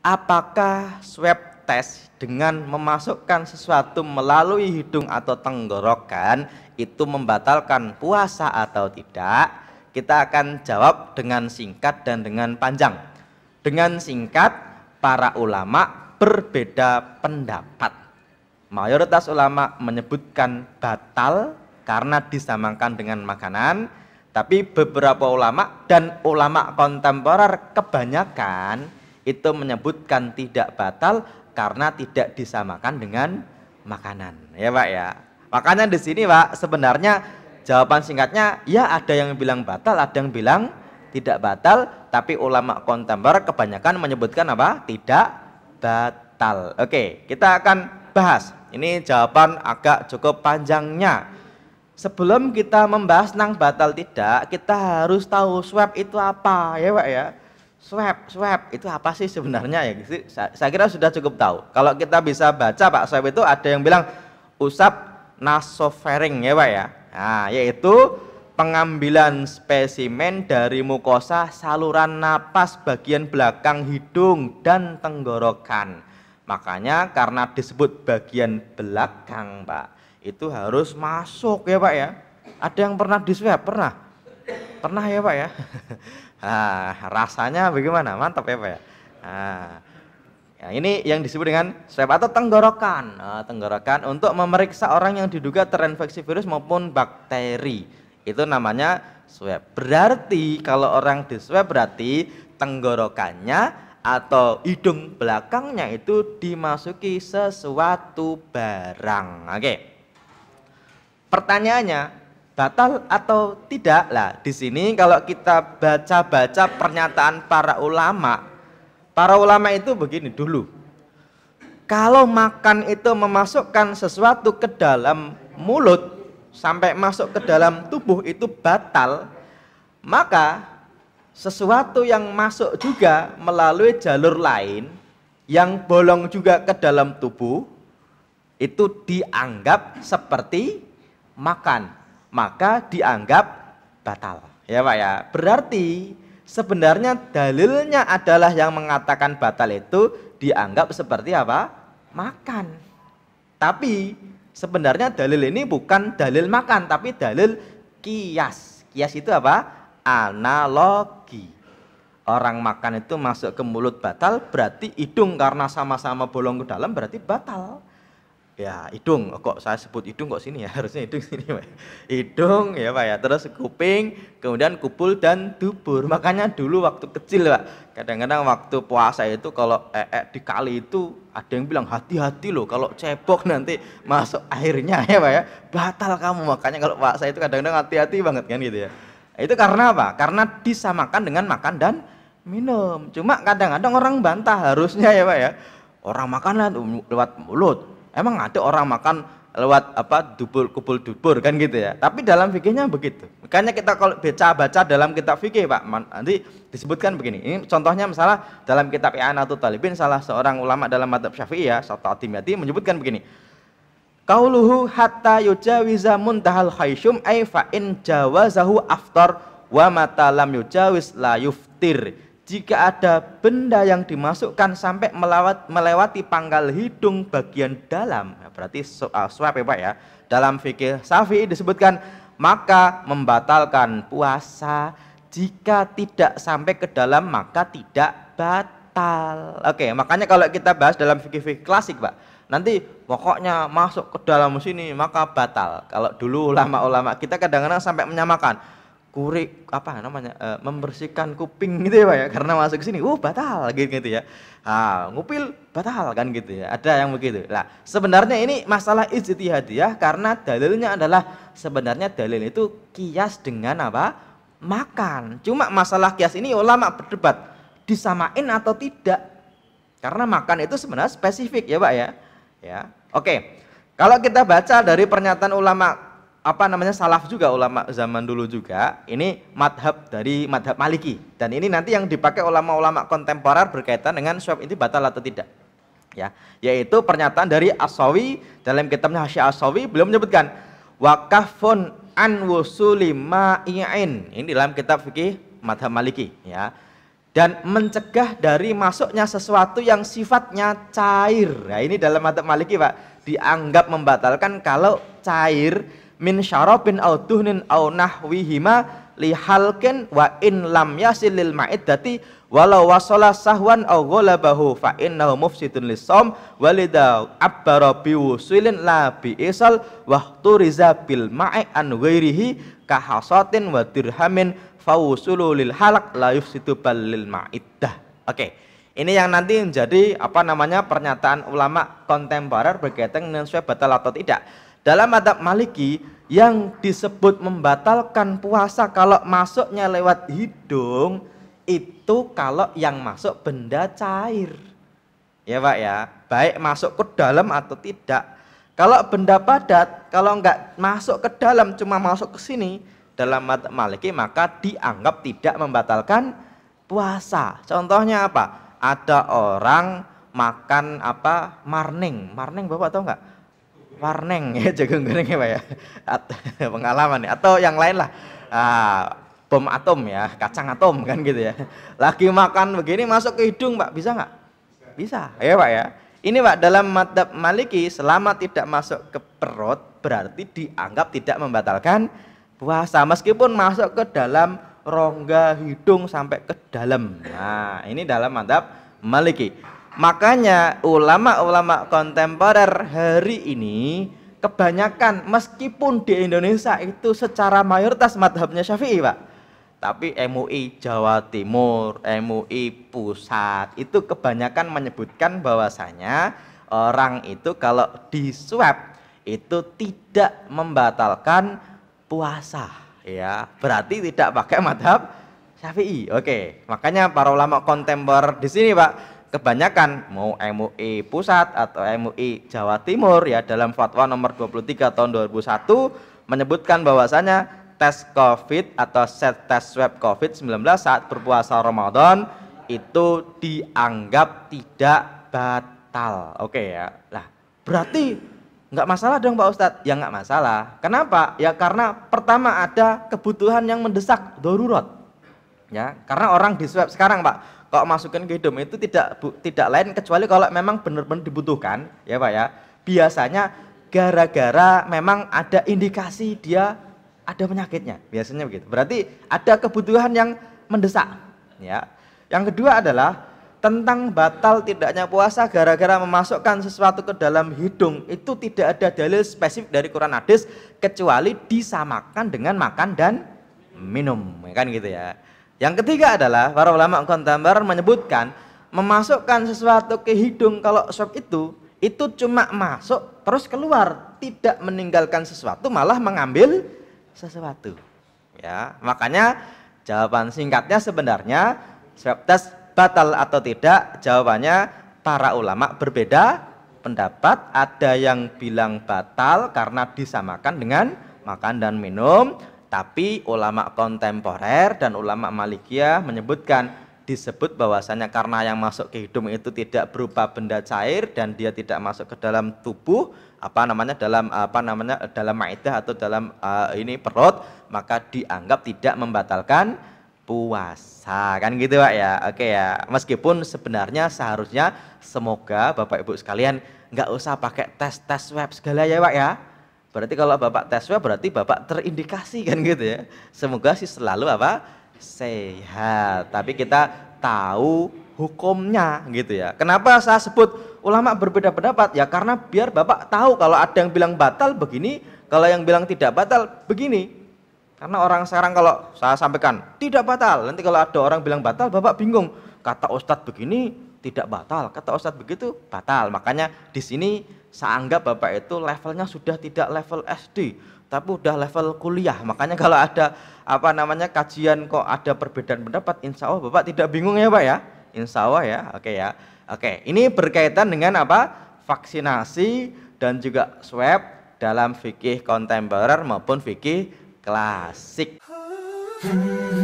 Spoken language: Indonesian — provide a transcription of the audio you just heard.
apakah swab test dengan memasukkan sesuatu melalui hidung atau tenggorokan itu membatalkan puasa atau tidak? Kita akan jawab dengan singkat dan dengan panjang. Dengan singkat, para ulama berbeda pendapat. Mayoritas ulama menyebutkan batal karena disamakan dengan makanan, tapi beberapa ulama dan ulama kontemporer kebanyakan itu menyebutkan tidak batal karena tidak disamakan dengan makanan. Ya Pak ya. Makanya di sini Pak sebenarnya jawaban singkatnya ya ada yang bilang batal, ada yang bilang tidak batal, tapi ulama kontemporer kebanyakan menyebutkan apa? Tidak batal. Oke, kita akan bahas. Ini jawaban agak cukup panjangnya. Sebelum kita membahas tentang batal tidak, kita harus tahu swab itu apa ya Pak ya swab, swab itu apa sih sebenarnya ya? Saya, kira sudah cukup tahu. Kalau kita bisa baca Pak swab itu ada yang bilang usap nasofaring ya Pak ya. Nah, yaitu pengambilan spesimen dari mukosa saluran napas bagian belakang hidung dan tenggorokan. Makanya karena disebut bagian belakang Pak, itu harus masuk ya Pak ya. Ada yang pernah di Pernah? Pernah ya Pak ya? Nah, rasanya bagaimana? Mantap ya, Pak ya. Nah, ini yang disebut dengan swab atau tenggorokan. Nah, tenggorokan untuk memeriksa orang yang diduga terinfeksi virus maupun bakteri. Itu namanya swab. Berarti kalau orang di swab berarti tenggorokannya atau hidung belakangnya itu dimasuki sesuatu barang. Oke. Pertanyaannya, batal atau tidak? Lah, di sini kalau kita baca-baca pernyataan para ulama, para ulama itu begini dulu. Kalau makan itu memasukkan sesuatu ke dalam mulut sampai masuk ke dalam tubuh itu batal, maka sesuatu yang masuk juga melalui jalur lain yang bolong juga ke dalam tubuh itu dianggap seperti makan maka dianggap batal. Ya Pak ya. Berarti sebenarnya dalilnya adalah yang mengatakan batal itu dianggap seperti apa? Makan. Tapi sebenarnya dalil ini bukan dalil makan tapi dalil kias. Kias itu apa? Analogi. Orang makan itu masuk ke mulut batal berarti hidung karena sama-sama bolong ke dalam berarti batal ya hidung kok saya sebut hidung kok sini ya harusnya hidung sini pak hidung ya pak ya terus kuping kemudian kupul dan dubur makanya dulu waktu kecil pak kadang-kadang waktu puasa itu kalau ee kali itu ada yang bilang hati-hati loh kalau cebok nanti masuk airnya ya pak ya batal kamu makanya kalau puasa itu kadang-kadang hati-hati banget kan gitu ya itu karena apa karena disamakan dengan makan dan minum cuma kadang-kadang orang bantah harusnya ya pak ya orang makan lewat mulut Emang ada orang makan lewat apa dubur kubul dubur kan gitu ya. Tapi dalam fikihnya begitu. Makanya kita kalau baca baca dalam kitab fikih Pak, nanti disebutkan begini. Ini contohnya masalah dalam kitab atau Talibin salah seorang ulama dalam madzhab Syafi'i ya, Syafi'i menyebutkan begini. Kauluhu hatta yujawiza muntahal khayshum ay fa in jawazahu aftar wa mata lam yujawiz la yuftir jika ada benda yang dimasukkan sampai melewat, melewati pangkal hidung bagian dalam, nah, berarti soal swab ya Pak ya, dalam fikih safi disebutkan maka membatalkan puasa jika tidak sampai ke dalam maka tidak batal. Oke, makanya kalau kita bahas dalam fikih-fikih klasik, Pak, nanti pokoknya masuk ke dalam sini maka batal. Kalau dulu ulama-ulama kita kadang-kadang sampai menyamakan kurik apa namanya e, membersihkan kuping gitu ya pak ya karena masuk ke sini uh batal gitu gitu ya ah ngupil batal kan gitu ya ada yang begitu lah sebenarnya ini masalah ya karena dalilnya adalah sebenarnya dalil itu kias dengan apa makan cuma masalah kias ini ulama berdebat disamain atau tidak karena makan itu sebenarnya spesifik ya pak ya ya oke kalau kita baca dari pernyataan ulama apa namanya salaf juga ulama zaman dulu juga ini madhab dari madhab maliki dan ini nanti yang dipakai ulama-ulama kontemporer berkaitan dengan swab ini batal atau tidak ya yaitu pernyataan dari Asawi dalam kitabnya hasyi Asawi belum menyebutkan wakafun an wusulima iain ini dalam kitab fikih madhab maliki ya dan mencegah dari masuknya sesuatu yang sifatnya cair nah ini dalam madhab maliki pak dianggap membatalkan kalau cair min syarabin au tuhnin au nahwihima lihalkin wa in lam yasil lil ma'iddati walau wasala sahwan au ghalabahu fa innahu mufsidun lisam walida abbara biwusilin la bi'isal wa turiza bil ma'i an ghairihi kahasatin wa dirhamin wusulu lil halak la yufsidu bal lil ma'iddah oke okay. Ini yang nanti menjadi apa namanya pernyataan ulama kontemporer berkaitan dengan sesuai batal atau tidak. Dalam adab Maliki, yang disebut membatalkan puasa kalau masuknya lewat hidung, itu kalau yang masuk benda cair. Ya Pak ya, baik masuk ke dalam atau tidak. Kalau benda padat, kalau enggak masuk ke dalam, cuma masuk ke sini, dalam adab Maliki maka dianggap tidak membatalkan puasa. Contohnya apa? Ada orang makan apa marning marning bapak tahu nggak warneng ya jagung goreng ya pak ya At, pengalaman ya atau yang lain lah ah, bom atom ya kacang atom kan gitu ya lagi makan begini masuk ke hidung pak bisa nggak bisa ya pak ya ini pak dalam madhab maliki selama tidak masuk ke perut berarti dianggap tidak membatalkan puasa meskipun masuk ke dalam rongga hidung sampai ke dalam nah ini dalam madhab maliki Makanya ulama-ulama kontemporer hari ini kebanyakan meskipun di Indonesia itu secara mayoritas madhabnya Syafi'i Pak tapi MUI Jawa Timur, MUI Pusat itu kebanyakan menyebutkan bahwasanya orang itu kalau di swab itu tidak membatalkan puasa ya berarti tidak pakai madhab syafi'i oke makanya para ulama kontemporer di sini pak kebanyakan mau MUI pusat atau MUI Jawa Timur ya dalam fatwa nomor 23 tahun 2001 menyebutkan bahwasanya tes COVID atau set tes swab COVID-19 saat berpuasa Ramadan itu dianggap tidak batal. Oke ya. Lah, berarti nggak masalah dong Pak Ustadz? Ya nggak masalah. Kenapa? Ya karena pertama ada kebutuhan yang mendesak, darurat. Ya, karena orang di swab sekarang Pak kok masukin ke hidung itu tidak bu, tidak lain kecuali kalau memang benar-benar dibutuhkan ya pak ya biasanya gara-gara memang ada indikasi dia ada penyakitnya biasanya begitu berarti ada kebutuhan yang mendesak ya yang kedua adalah tentang batal tidaknya puasa gara-gara memasukkan sesuatu ke dalam hidung itu tidak ada dalil spesifik dari Quran hadis kecuali disamakan dengan makan dan minum ya kan gitu ya yang ketiga adalah para ulama kontemporer menyebutkan memasukkan sesuatu ke hidung kalau swab itu itu cuma masuk terus keluar, tidak meninggalkan sesuatu malah mengambil sesuatu. Ya, makanya jawaban singkatnya sebenarnya swab test batal atau tidak? Jawabannya para ulama berbeda pendapat, ada yang bilang batal karena disamakan dengan makan dan minum, tapi ulama kontemporer dan ulama Malikiyah menyebutkan disebut bahwasanya karena yang masuk ke hidung itu tidak berupa benda cair dan dia tidak masuk ke dalam tubuh apa namanya dalam apa namanya dalam maidah atau dalam uh, ini perut maka dianggap tidak membatalkan puasa kan gitu pak ya oke ya meskipun sebenarnya seharusnya semoga bapak ibu sekalian nggak usah pakai tes tes web segala ya pak ya Berarti kalau Bapak tes swab berarti Bapak terindikasi kan gitu ya. Semoga sih selalu apa? sehat. Tapi kita tahu hukumnya gitu ya. Kenapa saya sebut ulama berbeda pendapat? Ya karena biar Bapak tahu kalau ada yang bilang batal begini, kalau yang bilang tidak batal begini. Karena orang sekarang kalau saya sampaikan tidak batal, nanti kalau ada orang bilang batal Bapak bingung. Kata ustadz begini, tidak batal. Kata Ustadz begitu, batal. Makanya di sini saya anggap Bapak itu levelnya sudah tidak level SD, tapi udah level kuliah. Makanya kalau ada apa namanya kajian kok ada perbedaan pendapat, insya Allah Bapak tidak bingung ya Pak ya? Insya Allah ya, oke ya. Oke, ini berkaitan dengan apa? Vaksinasi dan juga swab dalam fikih kontemporer maupun fikih klasik. Hmm.